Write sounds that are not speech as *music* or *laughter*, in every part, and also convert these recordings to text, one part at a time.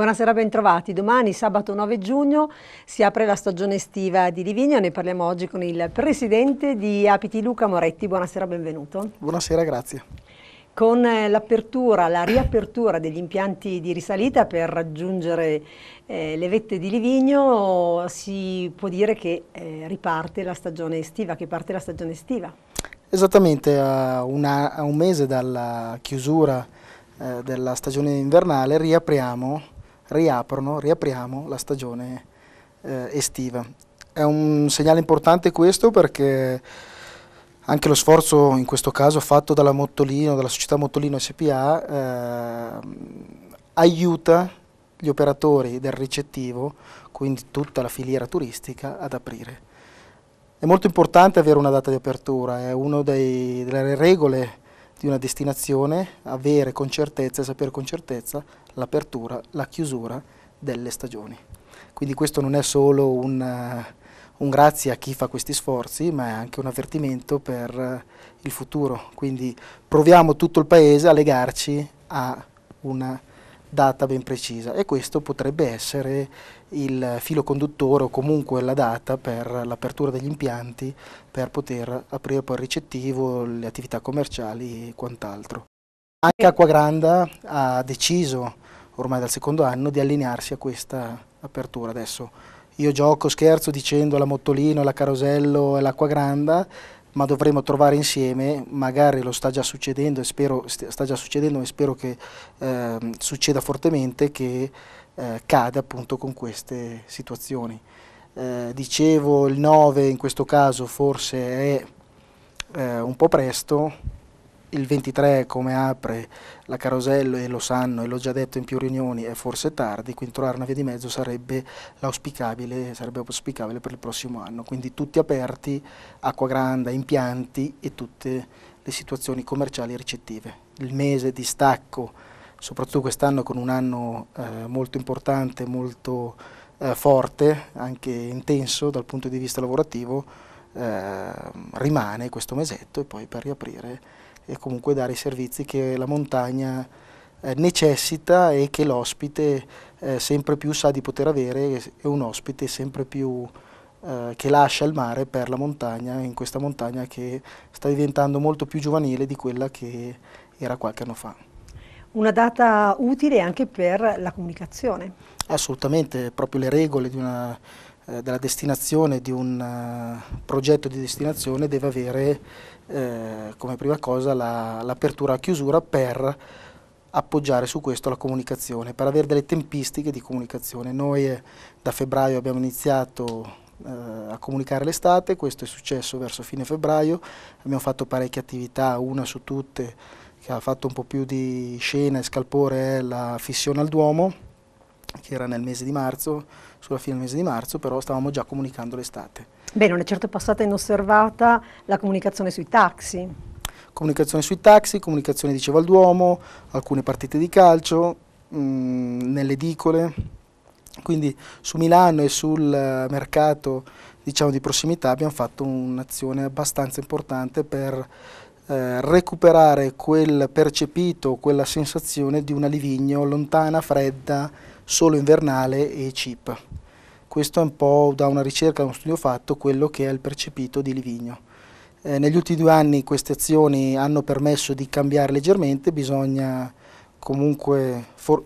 Buonasera, bentrovati. Domani, sabato 9 giugno, si apre la stagione estiva di Livigno. Ne parliamo oggi con il presidente di Apiti, Luca Moretti. Buonasera, benvenuto. Buonasera, grazie. Con eh, l'apertura, la riapertura degli impianti di risalita per raggiungere eh, le vette di Livigno, si può dire che eh, riparte la stagione estiva, che parte la stagione estiva. Esattamente, a, una, a un mese dalla chiusura eh, della stagione invernale riapriamo riaprono, riapriamo la stagione eh, estiva. È un segnale importante questo perché anche lo sforzo in questo caso fatto dalla Mottolino, dalla società Mottolino SPA, eh, aiuta gli operatori del ricettivo, quindi tutta la filiera turistica, ad aprire. È molto importante avere una data di apertura, è una delle regole di una destinazione, avere con certezza e sapere con certezza l'apertura, la chiusura delle stagioni. Quindi questo non è solo un, eh, un grazie a chi fa questi sforzi, ma è anche un avvertimento per eh, il futuro. Quindi proviamo tutto il Paese a legarci a una data ben precisa e questo potrebbe essere il filo conduttore o comunque la data per l'apertura degli impianti per poter aprire poi il ricettivo, le attività commerciali e quant'altro. Anche Acqua Granda ha deciso ormai dal secondo anno, di allinearsi a questa apertura. Adesso io gioco, scherzo dicendo la Mottolino, la Carosello e l'Acqua l'Acquagranda, ma dovremo trovare insieme, magari lo sta già succedendo e spero, sta già succedendo e spero che eh, succeda fortemente, che eh, cada appunto con queste situazioni. Eh, dicevo il 9 in questo caso forse è eh, un po' presto, il 23 come apre la Carosello e lo sanno e l'ho già detto in più riunioni è forse tardi, quindi trovare una via di mezzo sarebbe auspicabile, sarebbe auspicabile per il prossimo anno, quindi tutti aperti, acqua grande, impianti e tutte le situazioni commerciali ricettive. Il mese di stacco, soprattutto quest'anno con un anno eh, molto importante, molto eh, forte, anche intenso dal punto di vista lavorativo, eh, rimane questo mesetto e poi per riaprire e comunque dare i servizi che la montagna eh, necessita e che l'ospite eh, sempre più sa di poter avere è un ospite sempre più eh, che lascia il mare per la montagna, in questa montagna che sta diventando molto più giovanile di quella che era qualche anno fa. Una data utile anche per la comunicazione. Assolutamente, proprio le regole di una eh, della destinazione di un eh, progetto di destinazione deve avere eh, come prima cosa l'apertura la, a chiusura per appoggiare su questo la comunicazione, per avere delle tempistiche di comunicazione. Noi eh, da febbraio abbiamo iniziato eh, a comunicare l'estate, questo è successo verso fine febbraio, abbiamo fatto parecchie attività, una su tutte che ha fatto un po' più di scena e scalpore è la fissione al Duomo, che era nel mese di marzo, sulla fine del mese di marzo, però stavamo già comunicando l'estate. Beh, non è certo passata inosservata la comunicazione sui taxi. Comunicazione sui taxi, comunicazione diceva al Duomo, alcune partite di calcio, mh, mm, nelle edicole, quindi su Milano e sul eh, mercato diciamo, di prossimità abbiamo fatto un'azione abbastanza importante per eh, recuperare quel percepito, quella sensazione di una Livigno lontana, fredda, solo invernale e CIP. Questo è un po' da una ricerca, da uno studio fatto, quello che è il percepito di Livigno. Eh, negli ultimi due anni queste azioni hanno permesso di cambiare leggermente, bisogna comunque for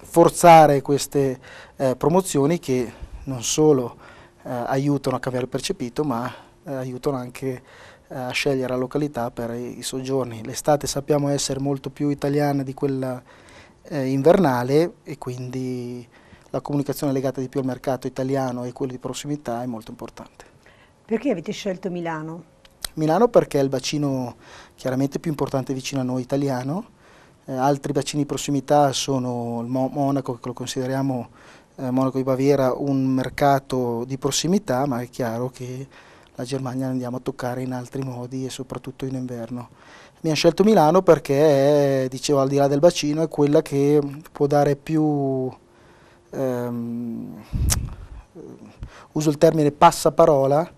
forzare queste eh, promozioni che non solo eh, aiutano a cambiare il percepito ma eh, aiutano anche eh, a scegliere la località per i, i soggiorni. L'estate sappiamo essere molto più italiana di quella eh, invernale e quindi la comunicazione legata di più al mercato italiano e quello di prossimità è molto importante. Perché avete scelto Milano? Milano perché è il bacino chiaramente più importante vicino a noi italiano, eh, altri bacini di prossimità sono il Mo Monaco, che lo consideriamo eh, Monaco di Baviera un mercato di prossimità, ma è chiaro che la Germania andiamo a toccare in altri modi e soprattutto in inverno. Mi ha scelto Milano perché, è, dicevo, al di là del bacino, è quella che può dare più, ehm, uso il termine passaparola,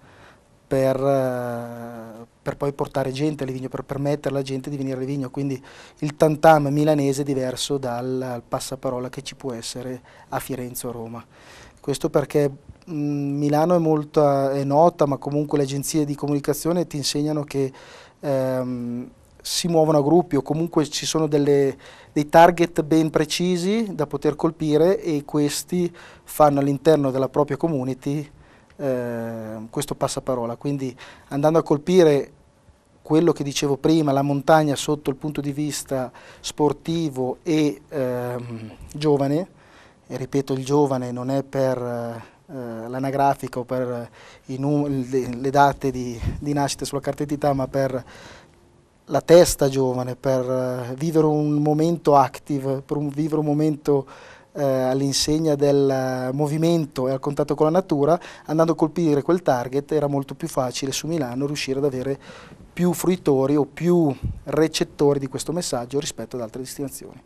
per, eh, per, poi portare gente a Livigno, per permettere alla gente di venire a Livigno. Quindi il tantam milanese è diverso dal passaparola che ci può essere a Firenze o Roma. Questo perché mh, Milano è, molto, è nota, ma comunque le agenzie di comunicazione ti insegnano che ehm, si muovono a gruppi o comunque ci sono delle, dei target ben precisi da poter colpire e questi fanno all'interno della propria community eh, questo passaparola. Quindi andando a colpire quello che dicevo prima, la montagna sotto il punto di vista sportivo e ehm, giovane, e ripeto il giovane non è per eh, o per le date di, di nascita sulla carta d'identità, ma per la testa giovane per eh, vivere un momento active, per un, vivere un momento eh, all'insegna del eh, movimento e al contatto con la natura, andando a colpire quel target era molto più facile su Milano riuscire ad avere più fruitori o più recettori di questo messaggio rispetto ad altre destinazioni.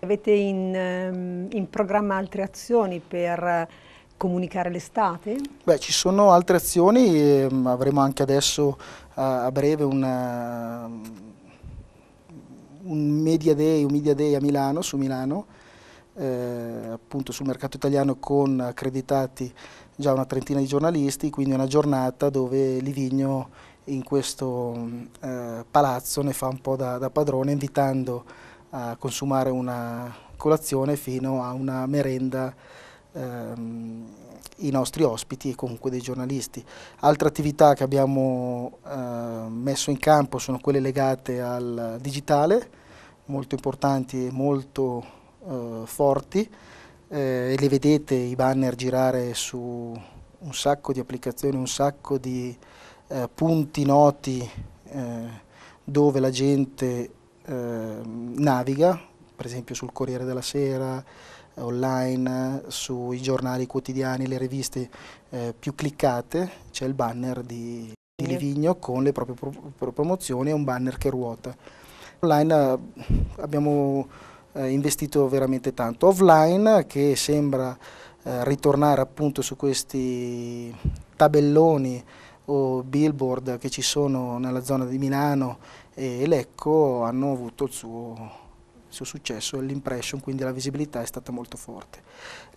Avete in, ehm, in programma altre azioni per comunicare l'estate? Beh, ci sono altre azioni, ehm, avremo anche adesso a breve una, ehm, un, media day, un Media Day a Milano, su Milano, eh, appunto sul mercato italiano con accreditati già una trentina di giornalisti, quindi una giornata dove Livigno in questo eh, palazzo ne fa un po' da, da padrone invitando a consumare una colazione fino a una merenda ehm, i nostri ospiti e comunque dei giornalisti. Altre attività che abbiamo eh, messo in campo sono quelle legate al digitale, molto importanti e molto eh, forti, eh, e le vedete i banner girare su un sacco di applicazioni, un sacco di eh, punti noti eh, dove la gente ehm, naviga, per esempio sul Corriere della Sera, online, sui giornali quotidiani, le riviste eh, più cliccate, c'è il banner di, di, Livigno con le proprie pro, pro promozioni e un banner che ruota. Online eh, abbiamo eh, investito veramente tanto. Offline che sembra eh, ritornare appunto su questi tabelloni o billboard che ci sono nella zona di Milano e Lecco hanno avuto il suo suo successo l'impression, quindi la visibilità è stata molto forte.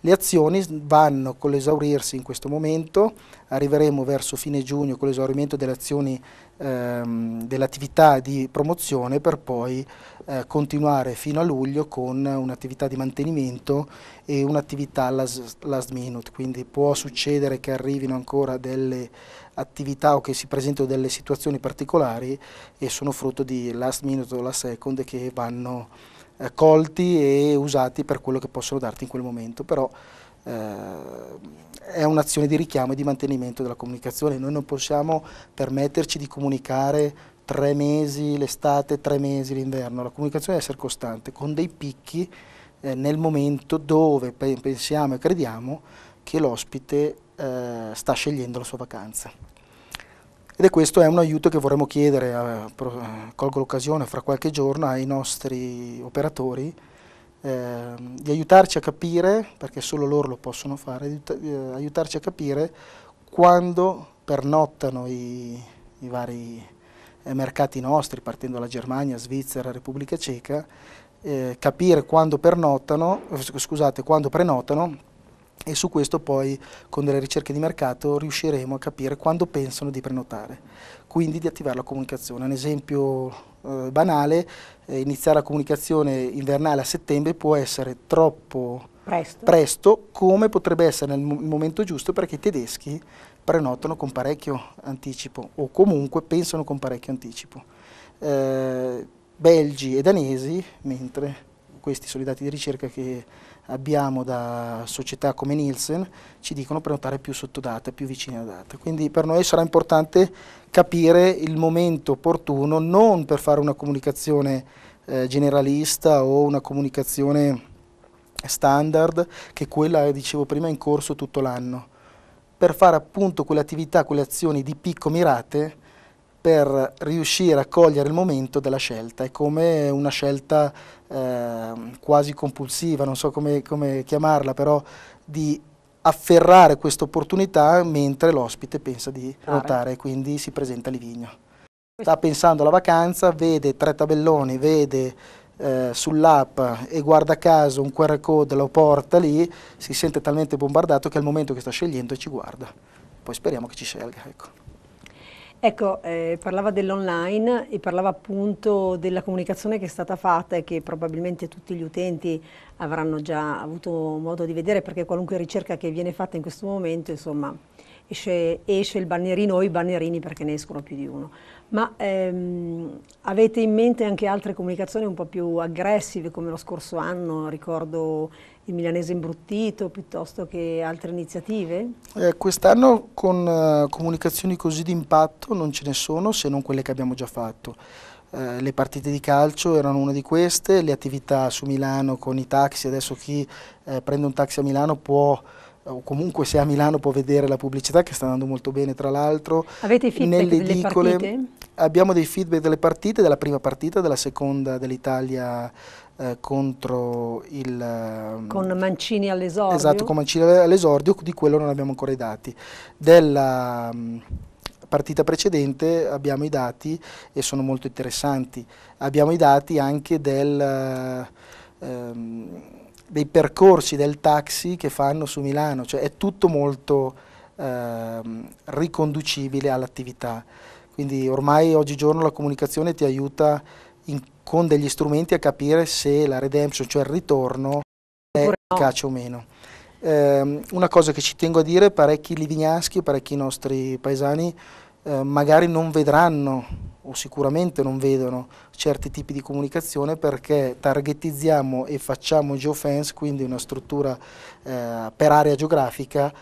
Le azioni vanno con l'esaurirsi in questo momento, arriveremo verso fine giugno con l'esaurimento delle azioni ehm, dell'attività di promozione per poi eh, continuare fino a luglio con un'attività di mantenimento e un'attività last, last minute, quindi può succedere che arrivino ancora delle attività o che si presentino delle situazioni particolari e sono frutto di last minute o last second che vanno eh, colti e usati per quello che possono darti in quel momento, però eh, è un'azione di richiamo e di mantenimento della comunicazione. Noi non possiamo permetterci di comunicare tre mesi l'estate, tre mesi l'inverno. La comunicazione deve essere costante, con dei picchi eh, nel momento dove pensiamo e crediamo che l'ospite eh, sta scegliendo la sua vacanza. Ed è questo è un aiuto che vorremmo chiedere, eh, eh colgo l'occasione, fra qualche giorno ai nostri operatori Ehm, di aiutarci a capire, perché solo loro lo possono fare, di eh, aiutarci a capire quando pernottano i, i vari eh, mercati nostri, partendo dalla Germania, Svizzera, Repubblica Ceca, eh, capire quando pernottano, eh, scusate, quando prenotano e su questo poi con delle ricerche di mercato riusciremo a capire quando pensano di prenotare, quindi di attivare la comunicazione. Un esempio eh, banale, eh, iniziare la comunicazione invernale a settembre può essere troppo presto, presto come potrebbe essere nel momento giusto perché i tedeschi prenotano con parecchio anticipo o comunque pensano con parecchio anticipo. Eh, belgi e danesi, mentre questi sono i dati di ricerca che abbiamo da società come Nielsen ci dicono prenotare più sotto data, più vicino alla data. Quindi per noi sarà importante capire il momento opportuno, non per fare una comunicazione eh, generalista o una comunicazione standard, che quella, dicevo prima, è in corso tutto l'anno, per fare appunto quelle attività, quelle azioni di picco mirate per riuscire a cogliere il momento della scelta, è come una scelta eh, quasi compulsiva, non so come, come chiamarla, però di afferrare questa opportunità mentre l'ospite pensa di ruotare e quindi si presenta a Livigno. Sta pensando alla vacanza, vede tre tabelloni, vede eh, sull'app e guarda caso un QR code lo porta lì, si sente talmente bombardato che al momento che sta scegliendo ci guarda. Poi speriamo che ci scelga. Ecco. Ecco, eh, parlava dell'online e parlava appunto della comunicazione che è stata fatta e che probabilmente tutti gli utenti avranno già avuto modo di vedere perché qualunque ricerca che viene fatta in questo momento, insomma, esce, esce il bannerino o i bannerini perché ne escono più di uno. Ma ehm, avete in mente anche altre comunicazioni un po' più aggressive come lo scorso anno, ricordo il milanese imbruttito piuttosto che altre iniziative? Eh, Quest'anno con uh, comunicazioni così d'impatto non ce ne sono se non quelle che abbiamo già fatto. Uh, le partite di calcio erano una di queste, le attività su Milano con i taxi, adesso chi uh, prende un taxi a Milano può o comunque se a Milano può vedere la pubblicità che sta andando molto bene tra l'altro. Avete i feedback nelle delle edicole, partite? Abbiamo dei feedback delle partite, della prima partita, della seconda dell'Italia eh, contro il... Ehm, con Mancini all'esordio? Esatto, con Mancini all'esordio, di quello non abbiamo ancora i dati. Della mm, partita precedente abbiamo i dati e sono molto interessanti. Abbiamo i dati anche del... Eh, ehm, dei percorsi del taxi che fanno su Milano, cioè è tutto molto ehm, riconducibile all'attività. Quindi ormai oggigiorno la comunicazione ti aiuta con degli strumenti a capire se la redemption, cioè il ritorno, è no. efficace o meno. Eh, una cosa che ci tengo a dire, parecchi livignaschi, parecchi nostri paesani eh, magari non vedranno o sicuramente non vedono certi tipi di comunicazione perché targetizziamo e facciamo geofence, quindi una struttura eh, per area geografica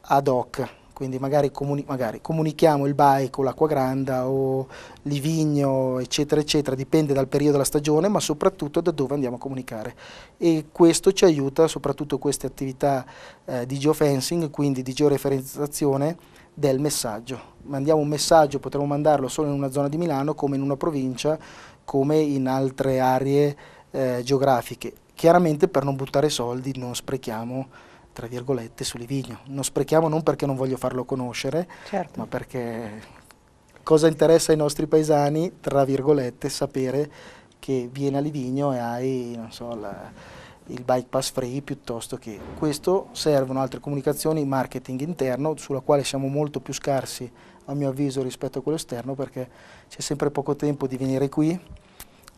ad hoc quindi magari, comuni magari comunichiamo il bike o l'acqua l'acquagranda o l'ivigno, eccetera, eccetera, dipende dal periodo della stagione, ma soprattutto da dove andiamo a comunicare. E questo ci aiuta, soprattutto queste attività eh, di geofencing, quindi di georeferenziazione del messaggio. Mandiamo un messaggio, potremmo mandarlo solo in una zona di Milano, come in una provincia, come in altre aree eh, geografiche. Chiaramente per non buttare soldi non sprechiamo tra virgolette, su Livigno. Non sprechiamo non perché non voglio farlo conoscere, certo. ma perché cosa interessa ai nostri paesani, tra virgolette, sapere che vieni a Livigno e hai, so, la, il bike pass free piuttosto che questo servono altre comunicazioni, marketing interno sulla quale siamo molto più scarsi a mio avviso rispetto a quello esterno perché c'è sempre poco tempo di venire qui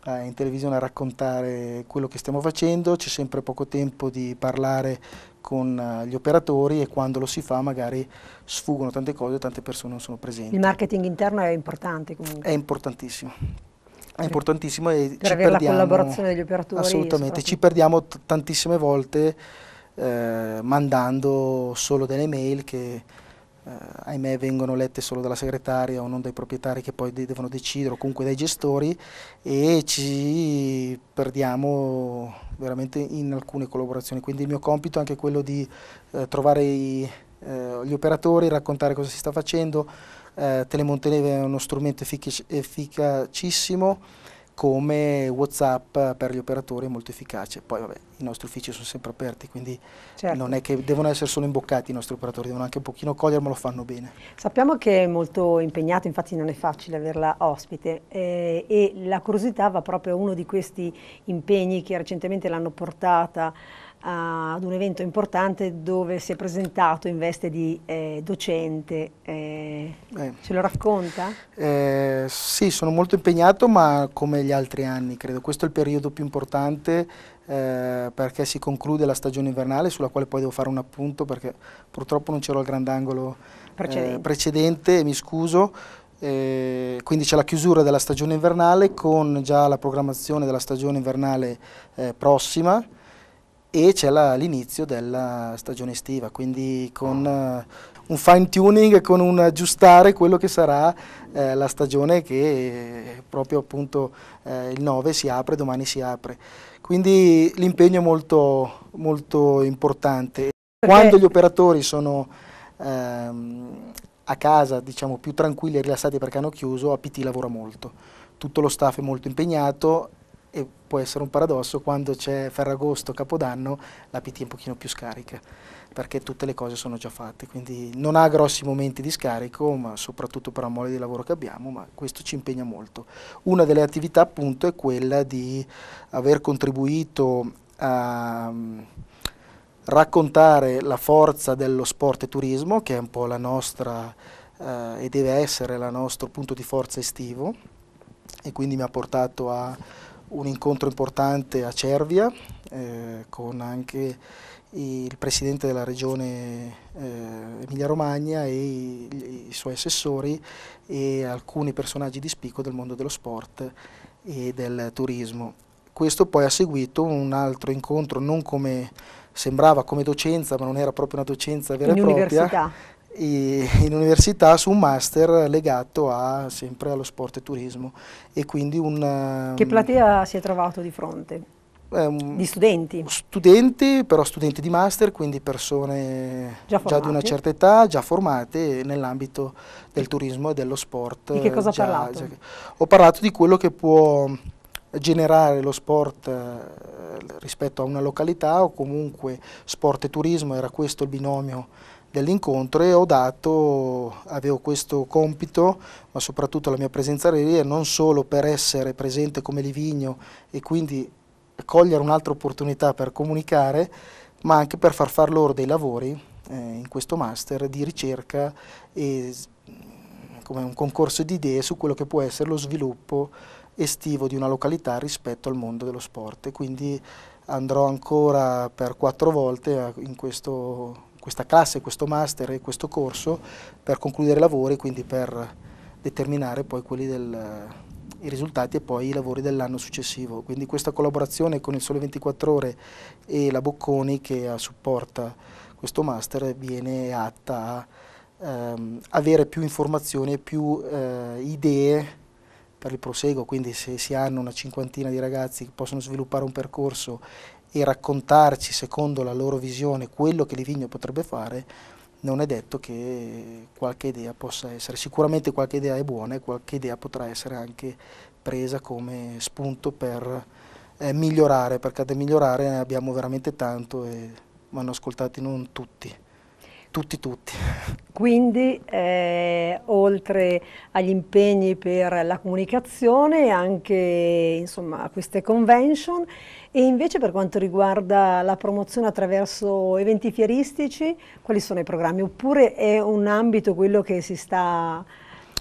eh, in televisione a raccontare quello che stiamo facendo, c'è sempre poco tempo di parlare con eh, gli operatori e quando lo si fa magari sfuggono tante cose e tante persone non sono presenti. Il marketing interno è importante comunque? È importantissimo. È importantissimo e per ci avere perdiamo, la collaborazione degli operatori. Assolutamente, ci perdiamo tantissime volte eh, mandando solo delle mail che eh, ahimè vengono lette solo dalla segretaria o non dai proprietari che poi devono decidere o comunque dai gestori e ci perdiamo veramente in alcune collaborazioni. Quindi il mio compito è anche quello di eh, trovare i, eh, gli operatori, raccontare cosa si sta facendo. Eh, Telemonteneve è uno strumento effic efficacissimo come Whatsapp per gli operatori è molto efficace. Poi vabbè, i nostri uffici sono sempre aperti, quindi certo. non è che devono essere solo imboccati i nostri operatori, devono anche un pochino coglierlo, lo fanno bene. Sappiamo che è molto impegnato, infatti non è facile averla ospite eh, e la curiosità va proprio a uno di questi impegni che recentemente l'hanno portata ad un evento importante dove si è presentato in veste di eh, docente. Eh, eh. Ce lo racconta? Eh, sì, sono molto impegnato, ma come gli altri anni, credo. Questo è il periodo più importante eh, perché si conclude la stagione invernale, sulla quale poi devo fare un appunto perché purtroppo non c'ero al grandangolo eh, precedente. precedente, mi scuso. Eh, quindi c'è la chiusura della stagione invernale con già la programmazione della stagione invernale eh, prossima e c'è l'inizio della stagione estiva, quindi con eh, un fine tuning, con un aggiustare quello che sarà eh, la stagione che eh, proprio appunto eh, il 9 si apre, domani si apre. Quindi l'impegno è molto, molto importante. Perché... Quando gli operatori sono ehm, a casa, diciamo più tranquilli e rilassati perché hanno chiuso, APT lavora molto. Tutto lo staff è molto impegnato, e può essere un paradosso quando c'è Ferragosto, Capodanno, la PT è un pochino più scarica perché tutte le cose sono già fatte, quindi non ha grossi momenti di scarico, ma soprattutto per la mole di lavoro che abbiamo, ma questo ci impegna molto. Una delle attività appunto è quella di aver contribuito a mm, raccontare la forza dello sport e turismo, che è un po' la nostra eh, e deve essere il nostro punto di forza estivo e quindi mi ha portato a un incontro importante a Cervia eh, con anche il presidente della regione eh, Emilia-Romagna e i, i, suoi assessori e alcuni personaggi di spicco del mondo dello sport e del turismo. Questo poi ha seguito un altro incontro non come sembrava come docenza ma non era proprio una docenza vera e propria in università su un master legato a, sempre allo sport e turismo e quindi un... Che ehm, platea si è trovato di fronte? di studenti? Studenti, però studenti di master, quindi persone già, già di una certa età, già formate nell'ambito del turismo e dello sport. Di che cosa già, ha parlato? Già, ho parlato di quello che può generare lo sport eh, rispetto a una località o comunque sport e turismo, era questo il binomio dell'incontro e ho dato, avevo questo compito, ma soprattutto la mia presenza a lì, non solo per essere presente come Livigno e quindi cogliere un'altra opportunità per comunicare, ma anche per far far loro dei lavori eh, in questo master di ricerca e come un concorso di idee su quello che può essere lo sviluppo estivo di una località rispetto al mondo dello sport. E quindi andrò ancora per quattro volte in questo questa classe, questo master e questo corso per concludere i lavori, quindi per determinare poi del, eh, i risultati e poi i lavori dell'anno successivo. Quindi questa collaborazione con il Sole 24 Ore e la Bocconi che eh, supporta questo master viene atta a ehm, avere più informazioni e più eh, idee per il proseguo, quindi se si hanno una cinquantina di ragazzi che possono sviluppare un percorso e raccontarci secondo la loro visione quello che Livigno potrebbe fare, non è detto che qualche idea possa essere, sicuramente qualche idea è buona e qualche idea potrà essere anche presa come spunto per eh, migliorare, perché da migliorare ne abbiamo veramente tanto e vanno ascoltati non tutti. Tutti, tutti. Quindi eh, oltre agli impegni per la comunicazione, anche insomma, a queste convention e invece per quanto riguarda la promozione attraverso eventi fieristici, quali sono i programmi? Oppure è un ambito quello che si sta...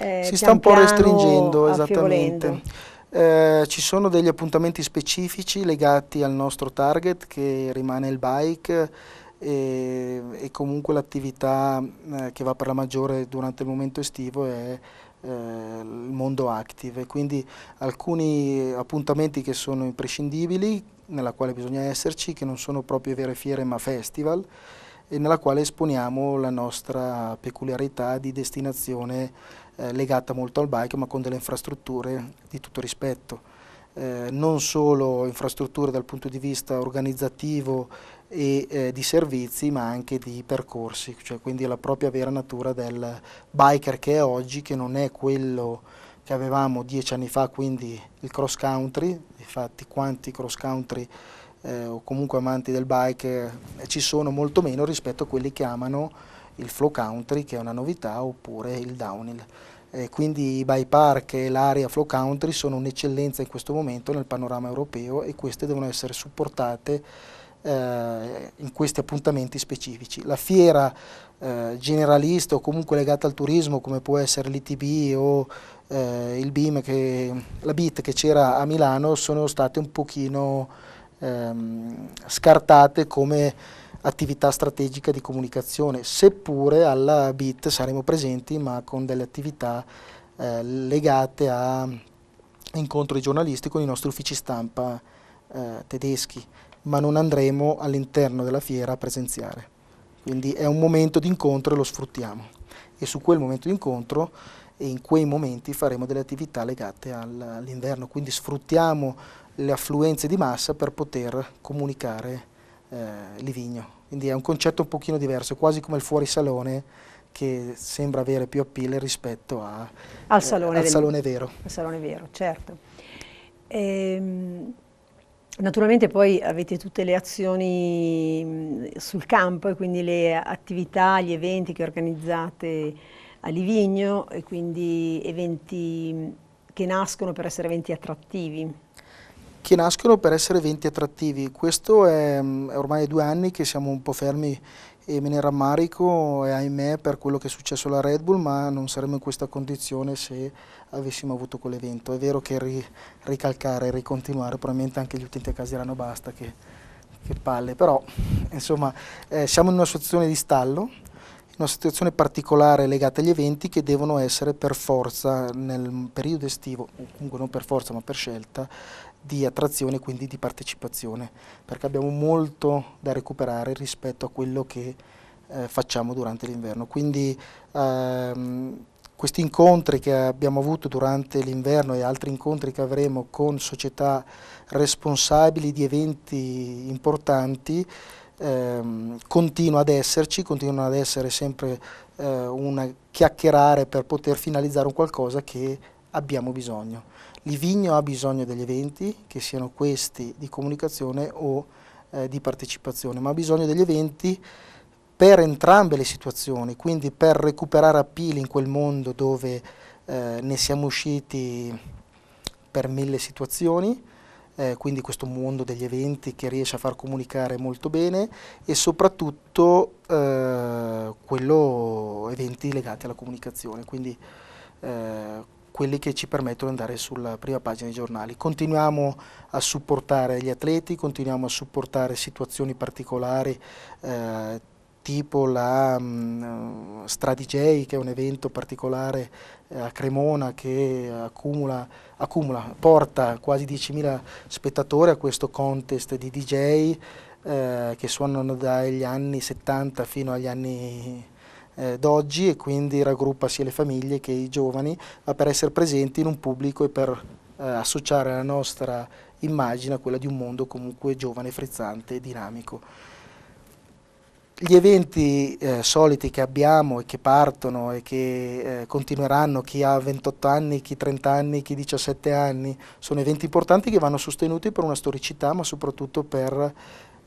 Eh, si sta un po' restringendo, esattamente. Eh, ci sono degli appuntamenti specifici legati al nostro target che rimane il bike e, e comunque l'attività eh, che va per la maggiore durante il momento estivo è eh, il mondo active, quindi alcuni appuntamenti che sono imprescindibili, nella quale bisogna esserci, che non sono proprio vere fiere ma festival, e nella quale esponiamo la nostra peculiarità di destinazione eh, legata molto al bike ma con delle infrastrutture di tutto rispetto. Eh, non solo infrastrutture dal punto di vista organizzativo e eh, di servizi ma anche di percorsi, cioè quindi la propria vera natura del biker che è oggi, che non è quello che avevamo dieci anni fa, quindi il cross country, infatti quanti cross country eh, o comunque amanti del bike eh, ci sono molto meno rispetto a quelli che amano il flow country che è una novità oppure il downhill. Eh, quindi i bike park e l'area flow country sono un'eccellenza in questo momento nel panorama europeo e queste devono essere supportate eh, in questi appuntamenti specifici. La fiera eh, generalista o comunque legata al turismo come può essere l'ITB o eh, il BIM, che, la BIT che c'era a Milano sono state un pochino ehm, scartate come attività strategica di comunicazione, seppure alla BIT saremo presenti ma con delle attività eh, legate a incontri giornalisti con i nostri uffici stampa eh, tedeschi ma non andremo all'interno della fiera a presenziare. Quindi è un momento di incontro e lo sfruttiamo. E su quel momento di incontro e in quei momenti faremo delle attività legate all'inverno, quindi sfruttiamo le affluenze di massa per poter comunicare eh, Livigno. Quindi è un concetto un pochino diverso, quasi come il fuorisalone che sembra avere più appeal rispetto a, al, salone, eh, al del, salone vero. Al salone vero, certo. Ehm, Naturalmente poi avete tutte le azioni sul campo e quindi le attività, gli eventi che organizzate a Livigno e quindi eventi che nascono per essere eventi attrattivi. Che nascono per essere eventi attrattivi. Questo è, è ormai due anni che siamo un po' fermi e me ne rammarico e ahimè per quello che è successo alla Red Bull, ma non saremmo in questa condizione se avessimo avuto quell'evento. È vero che ri, ricalcare, ricontinuare, probabilmente anche gli utenti a casa diranno basta, che, che palle, però insomma eh, siamo in una situazione di stallo, una situazione particolare legata agli eventi che devono essere per forza nel periodo estivo, comunque non per forza ma per scelta, di attrazione e quindi di partecipazione, perché abbiamo molto da recuperare rispetto a quello che eh, facciamo durante l'inverno. Quindi ehm, questi incontri che abbiamo avuto durante l'inverno e altri incontri che avremo con società responsabili di eventi importanti ehm, continua ad esserci, continuano ad essere sempre eh, un chiacchierare per poter finalizzare un qualcosa che abbiamo bisogno. Livigno ha bisogno degli eventi, che siano questi di comunicazione o eh, di partecipazione, ma ha bisogno degli eventi per entrambe le situazioni, quindi per recuperare appeal in quel mondo dove eh, ne siamo usciti per mille situazioni, eh, quindi questo mondo degli eventi che riesce a far comunicare molto bene e soprattutto eh, quello eventi legati alla comunicazione, quindi, eh, quelli che ci permettono di andare sulla prima pagina dei giornali. Continuiamo a supportare gli atleti, continuiamo a supportare situazioni particolari eh, tipo la um, mm, Stradigei che è un evento particolare eh, a Cremona che accumula, accumula porta quasi 10.000 spettatori a questo contest di DJ eh, che suonano dagli anni 70 fino agli anni eh, d'oggi e quindi raggruppa sia le famiglie che i giovani ma eh, per essere presenti in un pubblico e per eh, associare la nostra immagine a quella di un mondo comunque giovane, frizzante e dinamico. Gli eventi eh, soliti che abbiamo e che partono e che eh, continueranno, chi ha 28 anni, chi 30 anni, chi 17 anni, sono eventi importanti che vanno sostenuti per una storicità ma soprattutto per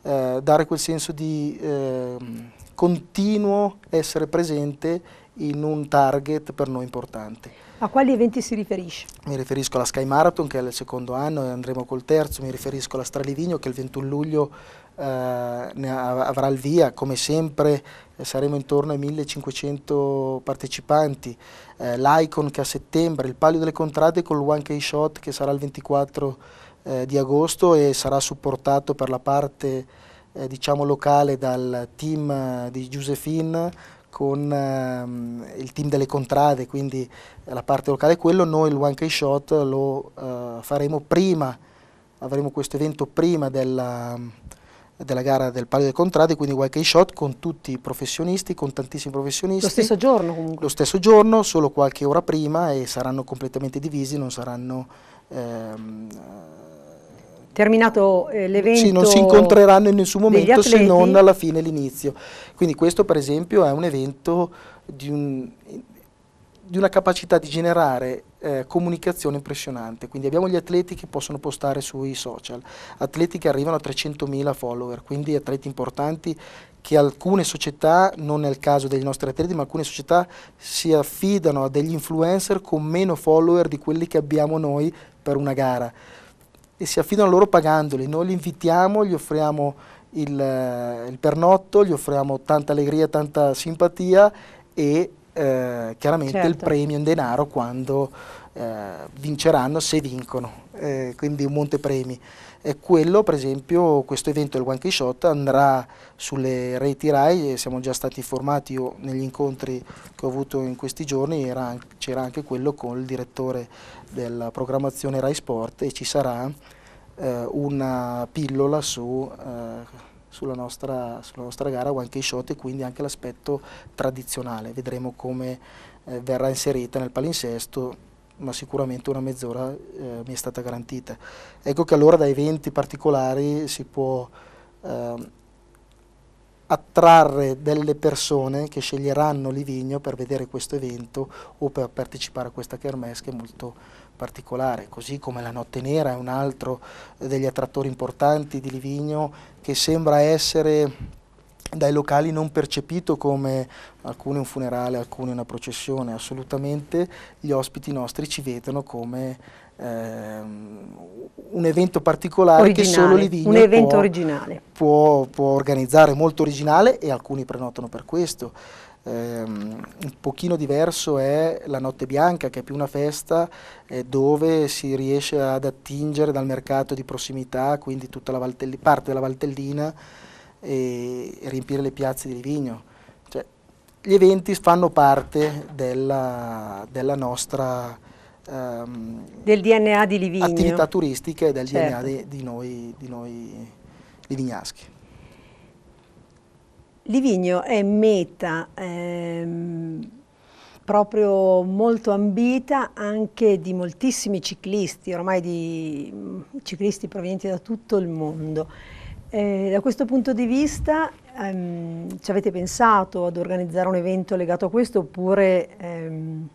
eh, dare quel senso di ehm, continuo essere presente in un target per noi importante. A quali eventi si riferisce? Mi riferisco alla Sky Marathon che è il secondo anno e andremo col terzo, mi riferisco alla Stralivigno che il 21 luglio eh, avrà il via, come sempre eh, saremo intorno ai 1500 partecipanti, eh, l'Icon che a settembre, il Palio delle Contrade con il One Key Shot che sarà il 24 eh, di agosto e sarà supportato per la parte eh, diciamo locale dal team eh, di Josephine con ehm, il team delle contrade, quindi la parte locale è quello, noi il one case shot lo eh, faremo prima, avremo questo evento prima della, della gara del Palio delle Contrade, quindi one case shot con tutti i professionisti, con tantissimi professionisti. Lo stesso giorno comunque? Lo stesso giorno, solo qualche ora prima e saranno completamente divisi, non saranno... Ehm, terminato eh, l'evento. Sì, non si incontreranno in nessun momento se non alla fine l'inizio. Quindi questo per esempio è un evento di, un, di una capacità di generare eh, comunicazione impressionante. Quindi abbiamo gli atleti che possono postare sui social, atleti che arrivano a 300.000 follower, quindi atleti importanti che alcune società, non è il caso dei nostri atleti, ma alcune società si affidano a degli influencer con meno follower di quelli che abbiamo noi per una gara e si affidano loro pagandoli. Noi li invitiamo, gli offriamo il, eh, il pernotto, gli offriamo tanta allegria, tanta simpatia e eh, chiaramente certo. il premio in denaro quando eh, vinceranno, se vincono, eh, quindi un montepremi. E quello, per esempio, questo evento del One Key Shot andrà sulle reti RAI, siamo già stati informati io, negli incontri che ho avuto in questi giorni, c'era anche quello con il direttore della programmazione RAI Sport e ci sarà eh, una pillola su... Eh, sulla nostra, sulla nostra, gara One Key Shot e quindi anche l'aspetto tradizionale. Vedremo come eh, verrà inserita nel palinsesto ma sicuramente una mezz'ora eh, mi è stata garantita. Ecco che allora da eventi particolari si può eh, attrarre delle persone che sceglieranno Livigno per vedere questo evento o per partecipare a questa kermesse che è molto particolare, così come la Notte Nera è un altro degli attrattori importanti di Livigno che sembra essere dai locali non percepito come alcuni un funerale, alcuni una processione, assolutamente gli ospiti nostri ci vedono come ehm, un evento particolare originale, che solo Livigno un evento può, originale. Può, può organizzare, molto originale e alcuni prenotano per questo. Um, un pochino diverso è la Notte Bianca, che è più una festa eh, dove si riesce ad attingere dal mercato di prossimità, quindi tutta la parte della Valtellina e, e riempire le piazze di Livigno. Cioè, gli eventi fanno parte della, della nostra um, del DNA di Livigno. attività turistica e del certo. DNA di, di, noi, di noi livignaschi. Livigno è meta ehm, proprio molto ambita anche di moltissimi ciclisti, ormai di mm, ciclisti provenienti da tutto il mondo. Eh, da questo punto di vista ehm, ci avete pensato ad organizzare un evento legato a questo oppure... Ehm...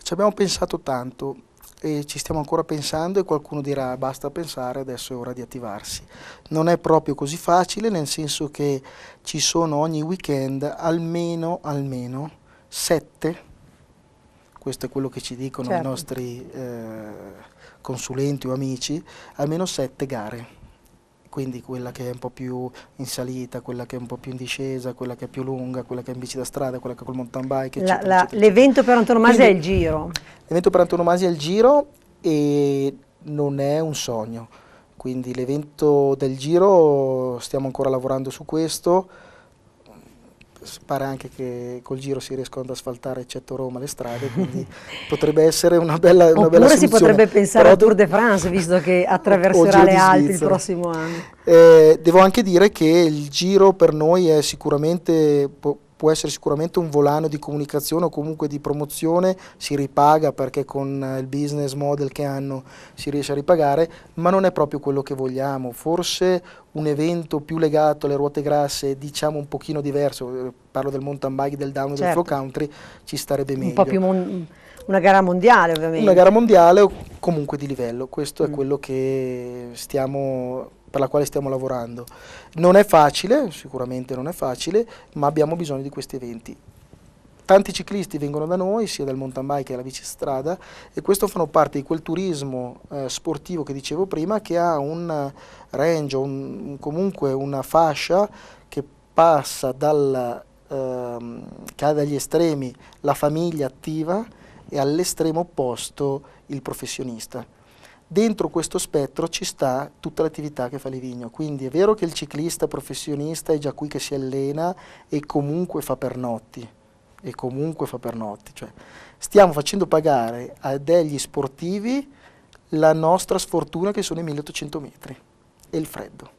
Ci abbiamo pensato tanto e ci stiamo ancora pensando e qualcuno dirà basta pensare, adesso è ora di attivarsi. Non è proprio così facile nel senso che ci sono ogni weekend almeno, almeno sette, questo è quello che ci dicono certo. i nostri eh, consulenti o amici, almeno sette gare quindi quella che è un po' più in salita, quella che è un po' più in discesa, quella che è più lunga, quella che è in bici da strada, quella che è col mountain bike. l'evento per antonomasia è il giro. L'evento per antonomasia è il giro e non è un sogno, quindi l'evento del giro stiamo ancora lavorando su questo pare anche che col giro si riescano ad asfaltare, eccetto Roma, le strade, quindi *laughs* potrebbe essere una bella, una bella soluzione. Oppure si potrebbe pensare Però, a Tour de France, visto che *laughs* attraverserà le Alpi il prossimo anno. Eh, devo anche dire che il giro per noi è sicuramente, può essere sicuramente un volano di comunicazione o comunque di promozione, si ripaga perché con il business model che hanno si riesce a ripagare, ma non è proprio quello che vogliamo. Forse un evento più legato alle ruote grasse, diciamo un pochino diverso, eh, parlo del mountain bike, del down, certo. del flow country, ci starebbe meglio. Un po' più una gara mondiale ovviamente. Una gara mondiale o comunque di livello, questo mm. è quello stiamo, per la quale stiamo lavorando. Non è facile, sicuramente non è facile, ma abbiamo bisogno di questi eventi tanti ciclisti vengono da noi, sia dal mountain bike che dalla bicistrada, e questo fanno parte di quel turismo eh, sportivo che dicevo prima, che ha un eh, range, un, comunque una fascia che passa dal, ehm, che ha dagli estremi la famiglia attiva e all'estremo opposto il professionista. Dentro questo spettro ci sta tutta l'attività che fa Livigno, quindi è vero che il ciclista professionista è già qui che si allena e comunque fa pernotti, e comunque fa per notti. Cioè, stiamo facendo pagare a degli sportivi la nostra sfortuna che sono i 1800 metri e il freddo.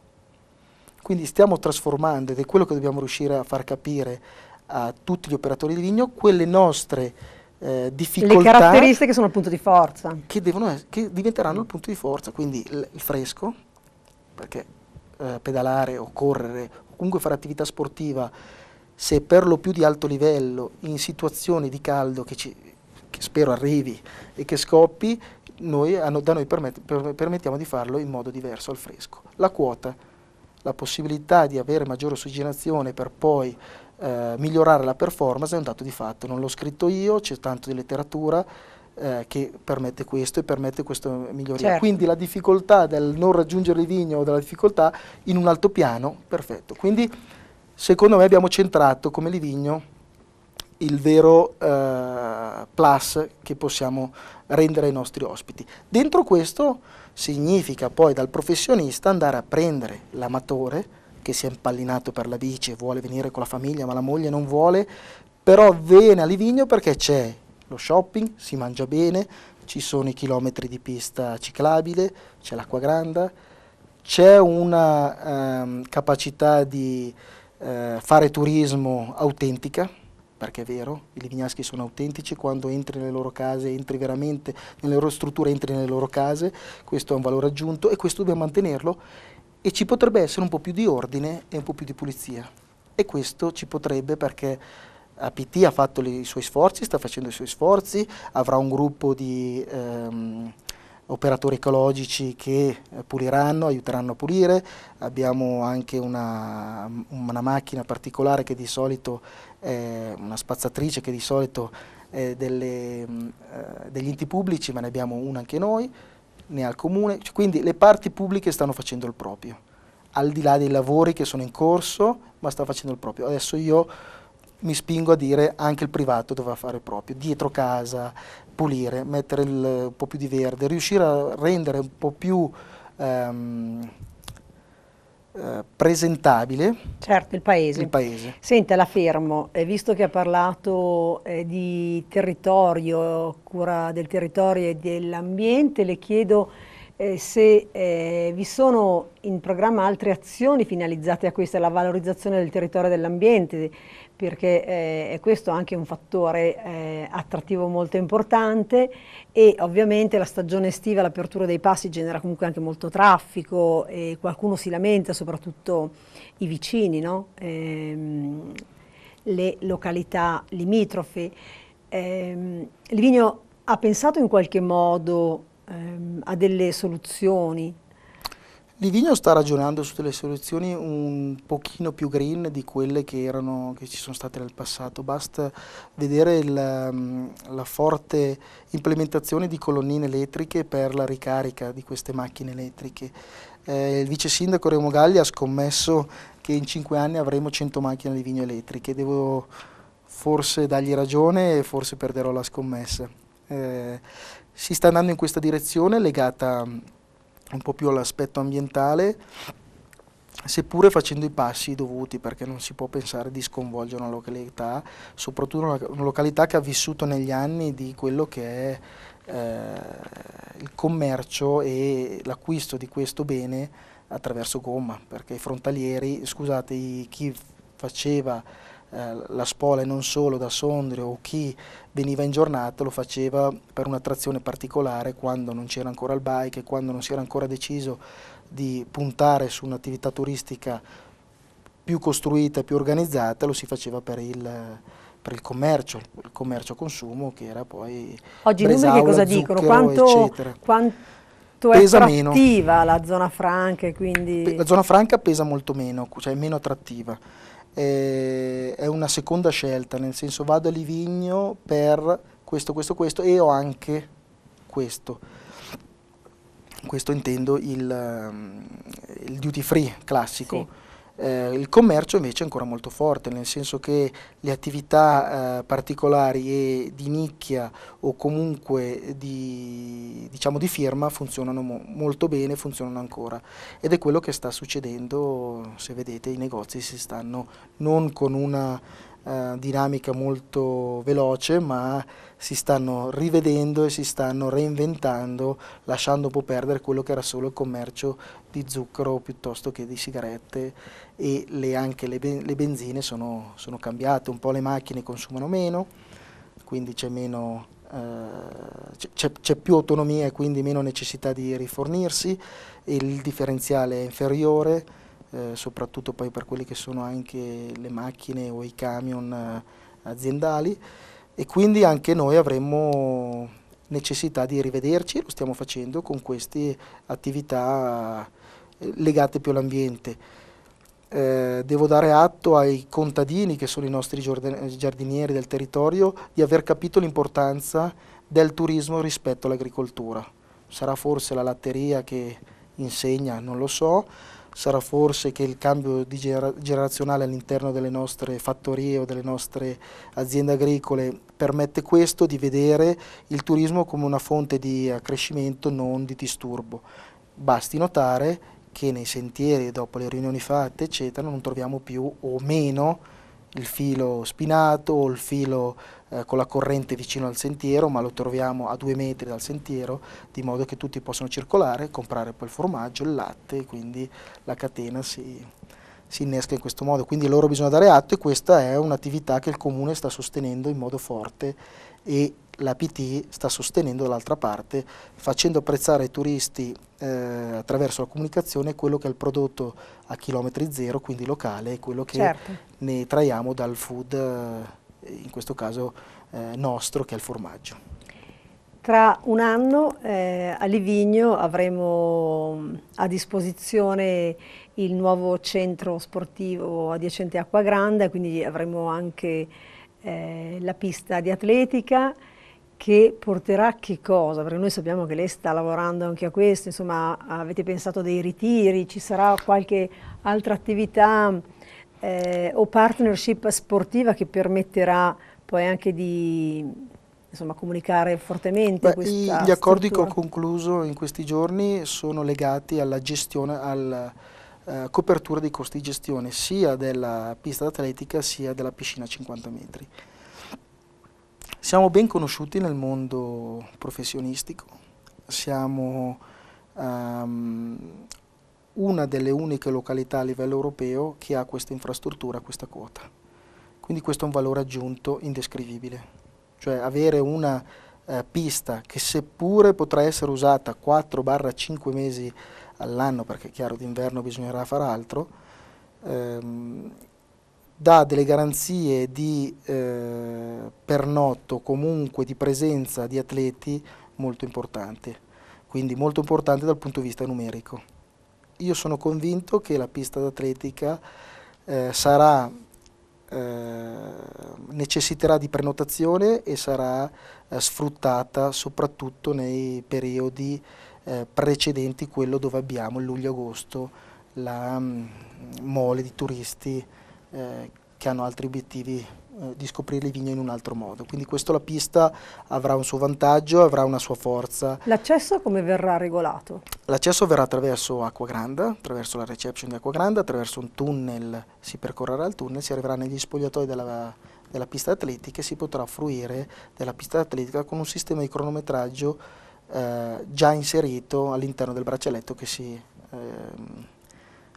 Quindi stiamo trasformando, ed è quello che dobbiamo riuscire a far capire a tutti gli operatori di vigno, quelle nostre eh, difficoltà. Le caratteristiche sono il punto di forza. Che, essere, che diventeranno il punto di forza, quindi il, il fresco, perché eh, pedalare o correre, o comunque fare attività sportiva se per lo più di alto livello, in situazioni di caldo che, ci, che spero arrivi e che scoppi, noi, da noi permettiamo di farlo in modo diverso, al fresco. La quota, la possibilità di avere maggiore ossigenazione per poi eh, migliorare la performance è un dato di fatto, non l'ho scritto io, c'è tanto di letteratura, eh, che permette questo e permette questa miglioria. Certo. Quindi la difficoltà del non raggiungere il vigno o della difficoltà in un altopiano, perfetto. Quindi secondo me abbiamo centrato come Livigno il vero eh, plus che possiamo rendere ai nostri ospiti. Dentro questo significa poi dal professionista andare a prendere l'amatore che si è impallinato per la bici e vuole venire con la famiglia ma la moglie non vuole, però viene a Livigno perché c'è lo shopping, si mangia bene, ci sono i chilometri di pista ciclabile, c'è l'acqua granda, c'è una ehm, capacità di eh, fare turismo autentica, perché è vero, i livignaschi sono autentici, quando entri nelle loro case, entri veramente nelle loro strutture, entri nelle loro case, questo è un valore aggiunto e questo dobbiamo mantenerlo e ci potrebbe essere un po' più di ordine e un po' più di pulizia e questo ci potrebbe perché APT eh, ha fatto i suoi sforzi, sta facendo i suoi sforzi, avrà un gruppo di... Ehm, operatori ecologici che eh, puliranno, aiuteranno a pulire, abbiamo anche una, una macchina particolare che di solito, è una spazzatrice che di solito è delle, eh, degli enti pubblici, ma ne abbiamo una anche noi, ne ha il comune, cioè, quindi le parti pubbliche stanno facendo il proprio, al di là dei lavori che sono in corso, ma sta facendo il proprio. Adesso io mi spingo a dire anche il privato doveva fare il proprio, dietro casa, pulire, mettere il, un po' più di verde, riuscire a rendere un po' più ehm, eh, presentabile certo, il, paese. il paese. Senta, la fermo, eh, visto che ha parlato eh, di territorio, cura del territorio e dell'ambiente, le chiedo eh, se vi sono in programma altre azioni finalizzate a questa, la valorizzazione del territorio e dell'ambiente, perché eh, è questo anche un fattore eh, attrattivo molto importante e ovviamente la stagione estiva, l'apertura dei passi genera comunque anche molto traffico e qualcuno si lamenta, soprattutto i vicini, no? ehm, le località limitrofe. Ehm, Livigno ha pensato in qualche modo ehm, a delle soluzioni Livigno sta ragionando su delle soluzioni un pochino più green di quelle che, erano, che ci sono state nel passato, basta vedere il, mm, la forte implementazione di colonnine elettriche per la ricarica di queste macchine elettriche. Eh, il vice sindaco Remo Galli ha scommesso che in cinque anni avremo 100 macchine di vigno elettriche, devo forse dargli ragione e forse perderò la scommessa. Eh, si sta andando in questa direzione legata mm, un po' più all'aspetto ambientale, seppure facendo i passi dovuti, perché non si può pensare di sconvolgere una località, soprattutto una, una località che ha vissuto negli anni di quello che è eh, il commercio e l'acquisto di questo bene attraverso gomma, perché i frontalieri, scusate, chi faceva eh, la spola e non solo da Sondrio o chi veniva in giornata lo faceva per un'attrazione particolare quando non c'era ancora il bike e quando non si era ancora deciso di puntare su un'attività turistica più costruita e più organizzata lo si faceva per il, per il commercio, il commercio consumo che era poi Oggi i numeri che cosa dicono? Quanto, quanto pesa è attrattiva la zona franca? Quindi... La zona franca pesa molto meno, cioè è meno attrattiva eh, è una seconda scelta, nel senso vado a Livigno per questo, questo, questo e ho anche questo. Questo intendo il, ehm, il duty free classico. Sì eh, il commercio invece è ancora molto forte, nel senso che le attività eh, particolari e di nicchia o comunque di, diciamo di firma funzionano mo molto bene, funzionano ancora ed è quello che sta succedendo, se vedete i negozi si stanno non con una eh, dinamica molto veloce, ma si stanno rivedendo e si stanno reinventando, lasciando un po' perdere quello che era solo il commercio di zucchero piuttosto che di sigarette e le, anche le, le benzine sono, sono, cambiate, un po' le macchine consumano meno, quindi c'è meno eh, c'è più autonomia e quindi meno necessità di rifornirsi, il differenziale è inferiore, eh, soprattutto poi per quelle che sono anche le macchine o i camion eh, aziendali e quindi anche noi avremmo necessità di rivederci, lo stiamo facendo con queste attività eh, legate più all'ambiente. Eh, devo dare atto ai contadini che sono i nostri giardinieri del territorio di aver capito l'importanza del turismo rispetto all'agricoltura. Sarà forse la latteria che insegna, non lo so, sarà forse che il cambio generazionale all'interno delle nostre fattorie o delle nostre aziende agricole permette questo di vedere il turismo come una fonte di accrescimento non di disturbo. Basti notare che nei sentieri, dopo le riunioni fatte, eccetera, non troviamo più o meno il filo spinato o il filo eh, con la corrente vicino al sentiero, ma lo troviamo a due metri dal sentiero, di modo che tutti possono circolare, comprare poi il formaggio, il latte, e quindi la catena si, si innesca in questo modo. Quindi loro bisogna dare atto e questa è un'attività che il Comune sta sostenendo in modo forte e l'APT sta sostenendo dall'altra parte, facendo apprezzare ai turisti eh, attraverso la comunicazione quello che è il prodotto a chilometri zero, quindi locale, e quello che certo. ne traiamo dal food. Eh, eh, in questo caso eh, nostro che è il formaggio. Tra un anno eh, a Livigno avremo mm, a disposizione il nuovo centro sportivo adiacente Acqua Grande, quindi avremo anche eh, la pista di atletica che porterà che cosa? Perché noi sappiamo che lei sta lavorando anche a questo, insomma avete pensato dei ritiri, ci sarà qualche altra attività eh, o partnership sportiva che permetterà poi anche di insomma, comunicare fortemente Beh, questa Gli accordi struttura. che ho concluso in questi giorni sono legati alla gestione, alla eh, copertura dei costi di gestione sia della pista atletica sia della piscina a 50 metri. Siamo ben conosciuti nel mondo professionistico, siamo um, una delle uniche località a livello europeo che ha questa infrastruttura, questa quota. Quindi questo è un valore aggiunto indescrivibile. Cioè avere una eh, pista che seppure potrà essere usata 4-5 mesi all'anno, perché è chiaro d'inverno bisognerà fare altro, ehm, dà delle garanzie di eh, pernotto, comunque di presenza di atleti molto importanti, quindi molto importante dal punto di vista numerico io sono convinto che la pista d'atletica eh, sarà, eh, necessiterà di prenotazione e sarà eh, sfruttata soprattutto nei periodi eh, precedenti quello dove abbiamo luglio-agosto la mm, mole di turisti che hanno altri obiettivi eh, di scoprire il vigno in un altro modo. Quindi questo la pista avrà un suo vantaggio, avrà una sua forza. L'accesso come verrà regolato? L'accesso verrà attraverso Acqua Grande, attraverso la reception di Acqua Grande, attraverso un tunnel, si percorrerà il tunnel, si arriverà negli spogliatoi della, della pista atletica e si potrà fruire della pista atletica con un sistema di cronometraggio eh, già inserito all'interno del braccialetto che si... Ehm,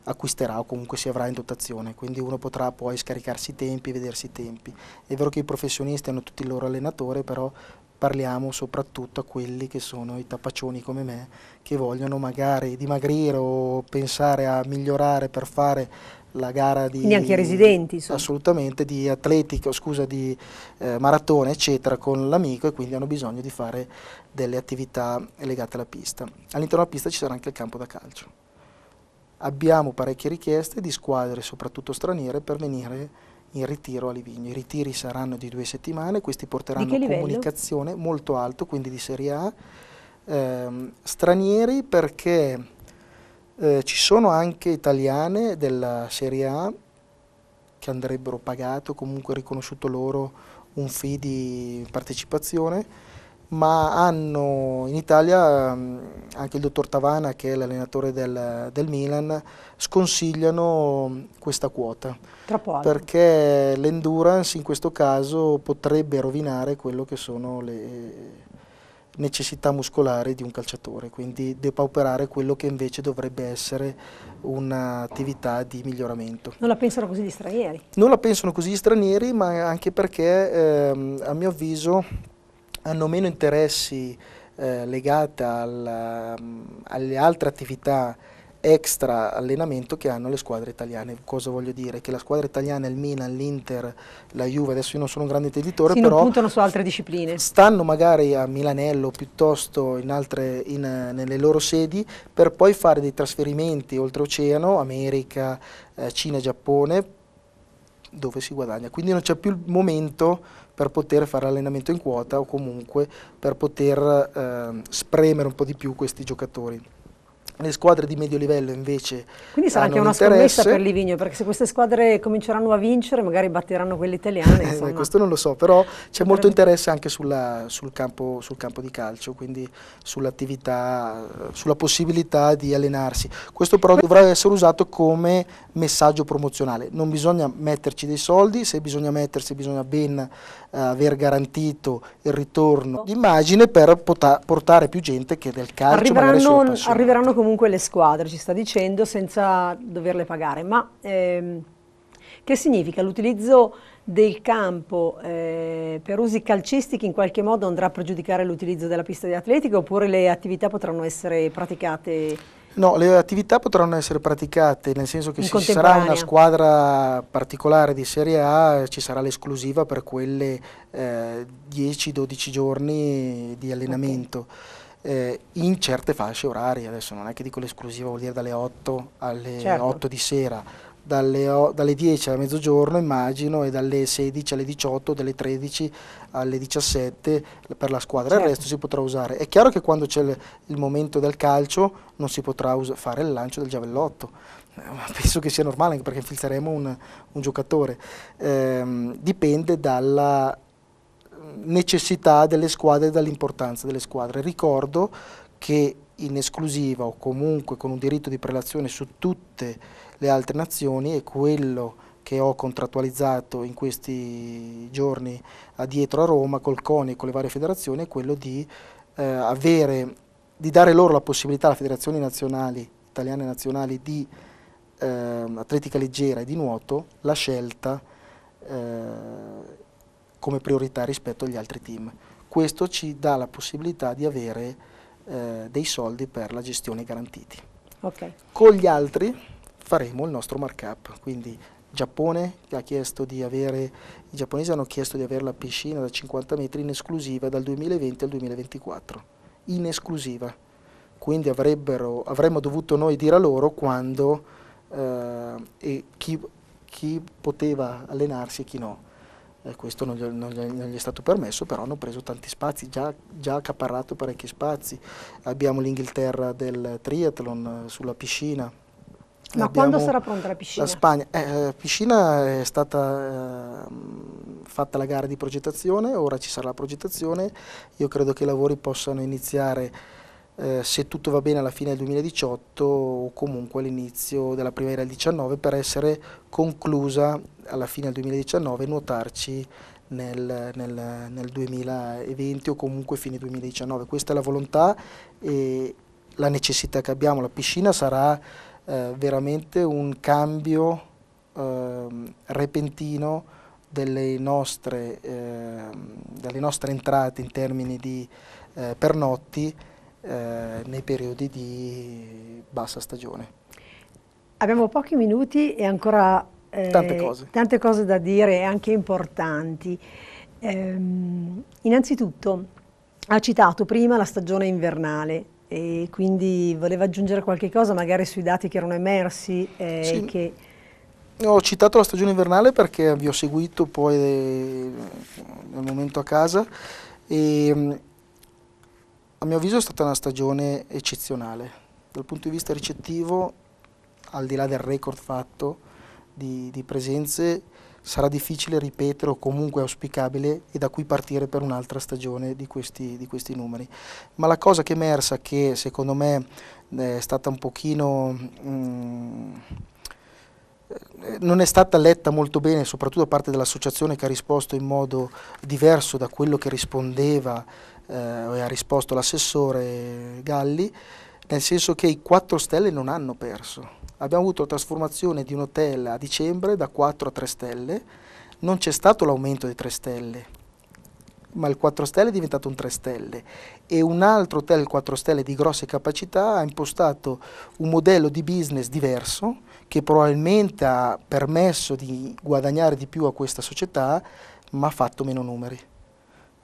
acquisterà o comunque si avrà in dotazione, quindi uno potrà poi scaricarsi i tempi, vedersi i tempi. È vero che i professionisti hanno tutti il loro allenatore, però parliamo soprattutto a quelli che sono i tappaccioni come me, che vogliono magari dimagrire o pensare a migliorare per fare la gara di, Neanche i residenti, insomma. assolutamente, di atletica, scusa, di eh, maratona, eccetera, con l'amico e quindi hanno bisogno di fare delle attività legate alla pista. All'interno della pista ci sarà anche il campo da calcio abbiamo parecchie richieste di squadre, soprattutto straniere, per venire in ritiro a Livigno. I ritiri saranno di due settimane, questi porteranno a comunicazione molto alto, quindi di Serie A. Eh, stranieri perché eh, ci sono anche italiane della Serie A che andrebbero pagato, comunque riconosciuto loro un fee di partecipazione, ma hanno in Italia mm, anche il dottor Tavana che è l'allenatore del, del, Milan sconsigliano mm, questa quota Troppo alto. perché l'endurance in questo caso potrebbe rovinare quello che sono le necessità muscolari di un calciatore quindi depauperare quello che invece dovrebbe essere un'attività di miglioramento. Non la pensano così gli stranieri? Non la pensano così gli stranieri ma anche perché ehm, a mio avviso hanno meno interessi eh, legati mm, alle altre attività extra allenamento che hanno le squadre italiane. Cosa voglio dire? Che la squadra italiana, il Milan, l'Inter, la Juve, adesso io non sono un grande intenditore, sì, però puntano su altre discipline. Stanno magari a Milanello piuttosto in altre, in, nelle loro sedi per poi fare dei trasferimenti oltreoceano, America, eh, Cina, Giappone, dove si guadagna. Quindi non c'è più il momento per poter fare allenamento in quota o comunque per poter eh, spremere un po' di più questi giocatori le squadre di medio livello invece Quindi sarà anche una interesse. scommessa per Livigno, perché se queste squadre cominceranno a vincere magari batteranno quelle italiane. *laughs* Eh, questo non lo so, però c'è molto interesse anche sulla, sul, campo, sul, campo, di calcio, quindi sull'attività, sulla possibilità di allenarsi. Questo però dovrà essere usato come messaggio promozionale, non bisogna metterci dei soldi, se bisogna mettersi bisogna ben eh, aver garantito il ritorno oh. d'immagine immagine per portare più gente che del calcio arriveranno, magari solo arriveranno comunque comunque le squadre, ci sta dicendo, senza doverle pagare. Ma ehm, che significa? L'utilizzo del campo eh, per usi calcistici in qualche modo andrà a pregiudicare l'utilizzo della pista di atletica oppure le attività potranno essere praticate? No, le attività potranno essere praticate nel senso che se ci sarà una squadra particolare di Serie A ci sarà l'esclusiva per quelle eh, 10-12 giorni di allenamento. Okay eh, in certe fasce orarie, adesso non è che dico l'esclusiva vuol dire dalle 8 alle certo. 8 di sera, dalle, o, dalle 10 al mezzogiorno immagino e dalle 16 alle 18, dalle 13 alle 17 per la squadra, certo. il resto si potrà usare. È chiaro che quando c'è il, il momento del calcio non si potrà fare il lancio del giavellotto, eh, *laughs* penso che sia normale perché infilzeremo un, un giocatore, eh, dipende dalla necessità delle squadre e dall'importanza delle squadre. Ricordo che in esclusiva o comunque con un diritto di prelazione su tutte le altre nazioni è quello che ho contrattualizzato in questi giorni dietro a Roma col CONI e con le varie federazioni è quello di, eh, avere, di dare loro la possibilità alle federazioni nazionali, italiane nazionali di eh, atletica leggera e di nuoto la scelta eh, come priorità rispetto agli altri team. Questo ci dà la possibilità di avere eh, dei soldi per la gestione garantiti. Okay. Con gli altri faremo il nostro markup, quindi Giappone ha chiesto di avere, i giapponesi hanno chiesto di avere la piscina da 50 metri in esclusiva dal 2020 al 2024, in esclusiva, quindi avremmo dovuto noi dire a loro quando eh, e chi, chi poteva allenarsi e chi no eh, questo non gli, non, gli, non gli, è stato permesso, però hanno preso tanti spazi, già, già accaparrato parecchi spazi. Abbiamo l'Inghilterra del triathlon eh, sulla piscina, ma quando sarà pronta la piscina? La Spagna. Eh, eh piscina è stata eh, fatta la gara di progettazione, ora ci sarà la progettazione, io credo che i lavori possano iniziare eh, se tutto va bene alla fine del 2018 o comunque all'inizio della primavera del 2019 per essere conclusa alla fine del 2019 e nuotarci nel, nel, nel 2020 o comunque fine 2019. Questa è la volontà e la necessità che abbiamo. La piscina sarà eh, veramente un cambio eh, repentino delle nostre, ehm, delle nostre, entrate in termini di eh, pernotti eh, nei periodi di bassa stagione. Abbiamo pochi minuti e ancora eh, tante, cose. tante, cose. da dire, anche importanti. Ehm, innanzitutto, ha citato prima la stagione invernale e quindi voleva aggiungere qualche cosa magari sui dati che erano emersi. Eh, sì. che ho citato la stagione invernale perché vi ho seguito poi eh, nel momento a casa e ehm, a mio avviso è stata una stagione eccezionale, dal punto di vista ricettivo, al di là del record fatto di, di presenze, sarà difficile ripetere o comunque auspicabile e da qui partire per un'altra stagione di questi, di questi, numeri. Ma la cosa che è emersa, che secondo me eh, è stata un pochino... Mh, mm, non è stata letta molto bene, soprattutto da parte dell'associazione che ha risposto in modo diverso da quello che rispondeva eh, ha risposto l'assessore Galli, nel senso che i 4 stelle non hanno perso. Abbiamo avuto la trasformazione di un hotel a dicembre da 4 a 3 stelle, non c'è stato l'aumento di 3 stelle, ma il 4 stelle è diventato un 3 stelle e un altro hotel 4 stelle di grosse capacità ha impostato un modello di business diverso che probabilmente ha permesso di guadagnare di più a questa società ma ha fatto meno numeri.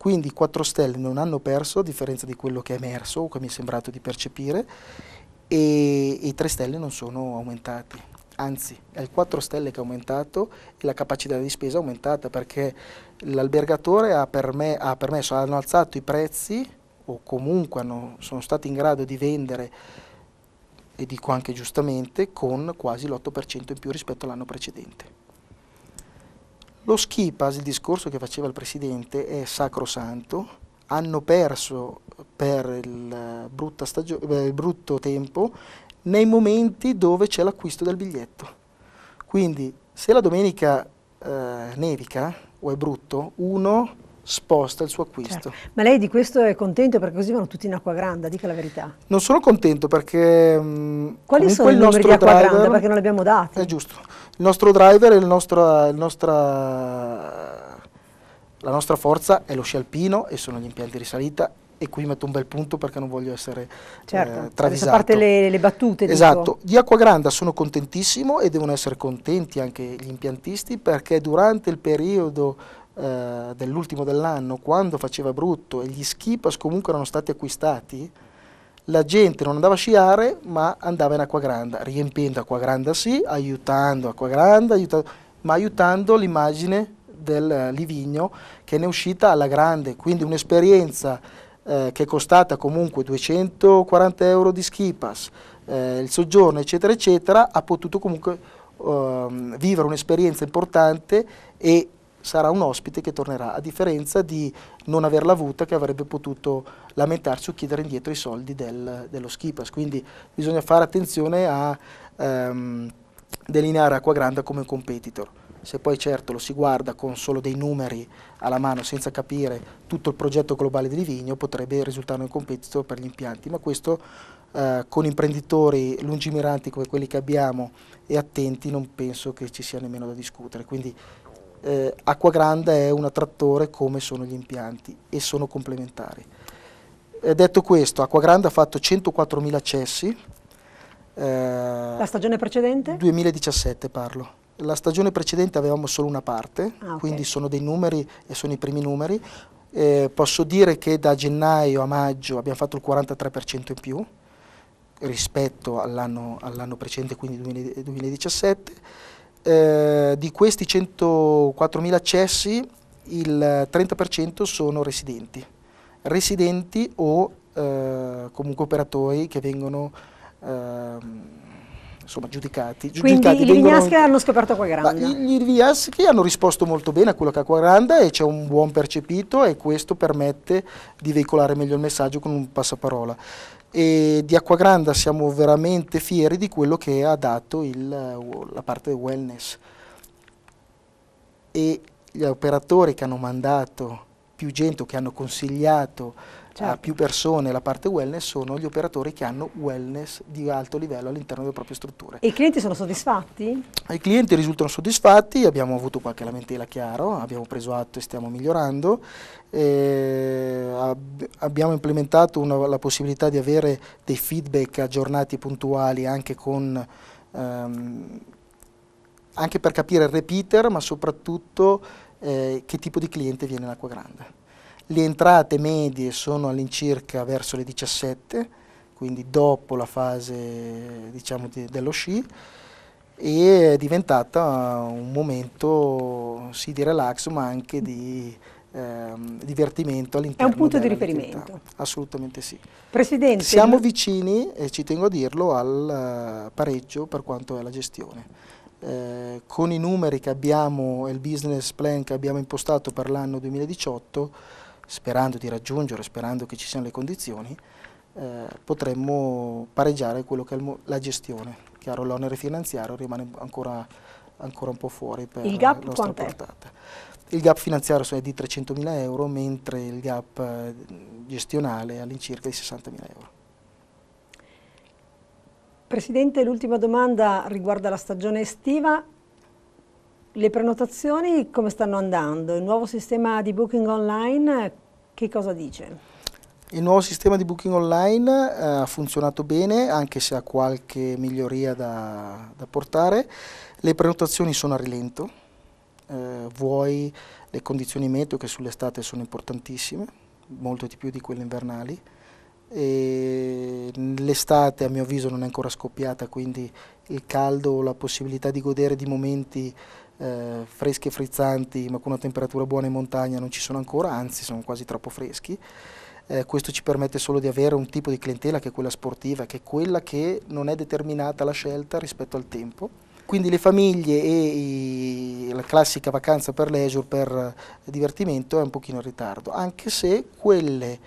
Quindi 4 Stelle non hanno perso, a differenza di quello che è emerso o che mi è sembrato di percepire, e, e i 3 Stelle non sono aumentati. Anzi, è il 4 Stelle che è aumentato e la capacità di spesa è aumentata perché l'albergatore ha, perme ha, permesso, hanno alzato i prezzi o comunque hanno, sono stati in grado di vendere e dico anche giustamente, con quasi l'8% in più rispetto all'anno precedente. Lo Schipas, il discorso che faceva il Presidente, è sacrosanto, hanno perso per il, eh, eh, il brutto tempo nei momenti dove c'è l'acquisto del biglietto. Quindi se la domenica eh, nevica o è brutto, uno sposta il suo acquisto. Certo. Ma lei di questo è contento perché così vanno tutti in acqua grande, dica la verità. Non sono contento perché... Mh, mm, Quali sono i numeri di acqua granda? Perché non li abbiamo dati. È giusto. Il nostro driver e la nostra forza è lo scialpino e sono gli impianti di salita e qui metto un bel punto perché non voglio essere certo, eh, travisato. A parte le, le battute. Esatto, dico. di Granda sono contentissimo e devono essere contenti anche gli impiantisti perché durante il periodo eh, dell'ultimo dell'anno, quando faceva brutto e gli skipas comunque erano stati acquistati, la gente non andava a sciare ma andava in acqua grande, riempiendo acqua grande sì, aiutando acquagranda, aiutando, ma aiutando l'immagine del eh, Livigno che ne è uscita alla grande, quindi un'esperienza eh, che è costata comunque 240 euro di skipas, eh, il soggiorno eccetera eccetera, ha potuto comunque eh, vivere un'esperienza importante e sarà un ospite che tornerà, a differenza di non averla avuta che avrebbe potuto lamentarsi o chiedere indietro i soldi del, dello Schipas. Quindi bisogna fare attenzione a ehm, delineare Grande come un competitor. Se poi certo lo si guarda con solo dei numeri alla mano senza capire tutto il progetto globale di Livigno potrebbe risultare un competitor per gli impianti, ma questo eh, con imprenditori lungimiranti come quelli che abbiamo e attenti non penso che ci sia nemmeno da discutere. Quindi eh, Grande è un attrattore come sono gli impianti e sono complementari. Eh, detto questo, Acqua Grande ha fatto 104.000 accessi. Eh, La stagione precedente? 2017 parlo. La stagione precedente avevamo solo una parte, ah, okay. quindi sono dei numeri e sono i primi numeri. Eh, posso dire che da gennaio a maggio abbiamo fatto il 43% in più rispetto all'anno all precedente, quindi 2017 eh, di questi 104.000 accessi il 30% sono residenti, residenti o eh, comunque operatori che vengono... Ehm, insomma, giudicati. Quindi giudicati i Livignaschi vengono... hanno scoperto Quagranda. Gli Livignaschi hanno risposto molto bene a quello che ha Quagranda e c'è un buon percepito e questo permette di veicolare meglio il messaggio con un passaparola. E di Acquagranda siamo veramente fieri di quello che ha dato il, eh, la parte wellness. E gli operatori che hanno mandato più gente o che hanno consigliato eh, certo. a più persone la parte wellness sono gli operatori che hanno wellness di alto livello all'interno delle proprie strutture. E i clienti sono soddisfatti? I clienti risultano soddisfatti, abbiamo avuto qualche lamentela chiaro, abbiamo preso atto e stiamo migliorando. Eh, ab abbiamo implementato una, la possibilità di avere dei feedback aggiornati e puntuali anche con... Ehm, anche per capire il repeater, ma soprattutto eh, che tipo di cliente viene in acqua grande. Le entrate medie sono all'incirca verso le 17, quindi dopo la fase diciamo, di, dello sci, e è diventata un momento sì di relax ma anche di ehm, divertimento all'interno. È un punto di riferimento. Attività. Assolutamente sì. Presidente. Siamo vicini, e ci tengo a dirlo, al eh, pareggio per quanto è la gestione eh, con i numeri che abbiamo e il business plan che abbiamo impostato per l'anno 2018, sperando di raggiungere, sperando che ci siano le condizioni, eh, potremmo pareggiare quello che è la gestione. Chiaro, l'onere finanziario rimane ancora, ancora, un po' fuori per la nostra portata. Il gap finanziario è di 300.000 euro, mentre il gap eh, gestionale è all'incirca di 60.000 euro. Presidente, l'ultima domanda riguarda la stagione estiva. Le prenotazioni come stanno andando? Il nuovo sistema di booking online che cosa dice? Il nuovo sistema di booking online eh, ha funzionato bene, anche se ha qualche miglioria da, da portare. Le prenotazioni sono a rilento, eh, vuoi le condizioni meteo che sull'estate sono importantissime, molto di più di quelle invernali l'estate a mio avviso non è ancora scoppiata, quindi il caldo, la possibilità di godere di momenti eh, freschi e frizzanti ma con una temperatura buona in montagna non ci sono ancora, anzi sono quasi troppo freschi. Eh, questo ci permette solo di avere un tipo di clientela che è quella sportiva, che è quella che non è determinata la scelta rispetto al tempo. Quindi le famiglie e i, la classica vacanza per leisure, per eh, divertimento è un pochino in ritardo, anche se quelle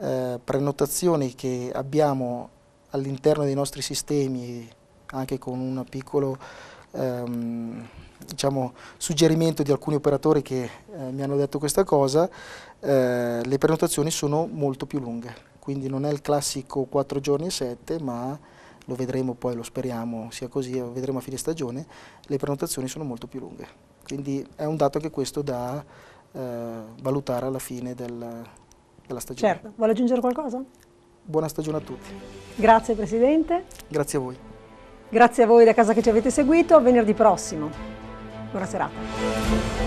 eh, prenotazioni che abbiamo all'interno dei nostri sistemi, anche con un piccolo ehm, diciamo, suggerimento di alcuni operatori che eh, mi hanno detto questa cosa, eh, le prenotazioni sono molto più lunghe, quindi non è il classico 4 giorni e 7, ma lo vedremo poi, lo speriamo sia così, lo vedremo a fine stagione, le prenotazioni sono molto più lunghe. Quindi è un dato che questo da eh, valutare alla fine del, della stagione. Certo, vuole aggiungere qualcosa? Buona stagione a tutti. Grazie Presidente. Grazie a voi. Grazie a voi da casa che ci avete seguito, venerdì prossimo. Buona serata.